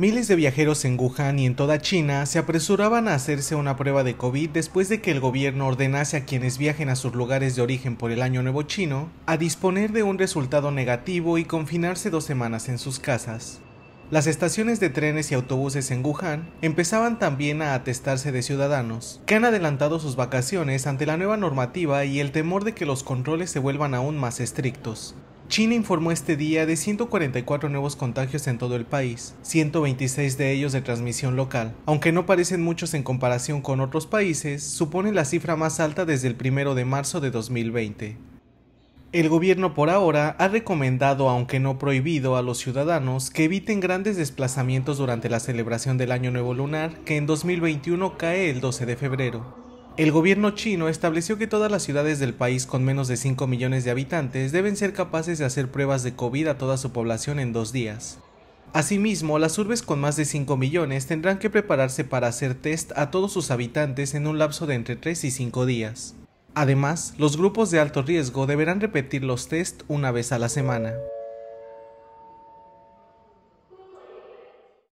Miles de viajeros en Wuhan y en toda China se apresuraban a hacerse una prueba de COVID después de que el gobierno ordenase a quienes viajen a sus lugares de origen por el Año Nuevo chino a disponer de un resultado negativo y confinarse dos semanas en sus casas. Las estaciones de trenes y autobuses en Wuhan empezaban también a atestarse de ciudadanos, que han adelantado sus vacaciones ante la nueva normativa y el temor de que los controles se vuelvan aún más estrictos. China informó este día de 144 nuevos contagios en todo el país, 126 de ellos de transmisión local. Aunque no parecen muchos en comparación con otros países, supone la cifra más alta desde el 1 de marzo de 2020. El gobierno por ahora ha recomendado, aunque no prohibido, a los ciudadanos que eviten grandes desplazamientos durante la celebración del Año Nuevo Lunar, que en 2021 cae el 12 de febrero. El gobierno chino estableció que todas las ciudades del país con menos de 5 millones de habitantes deben ser capaces de hacer pruebas de COVID a toda su población en dos días. Asimismo, las urbes con más de 5 millones tendrán que prepararse para hacer test a todos sus habitantes en un lapso de entre 3 y 5 días. Además, los grupos de alto riesgo deberán repetir los test una vez a la semana.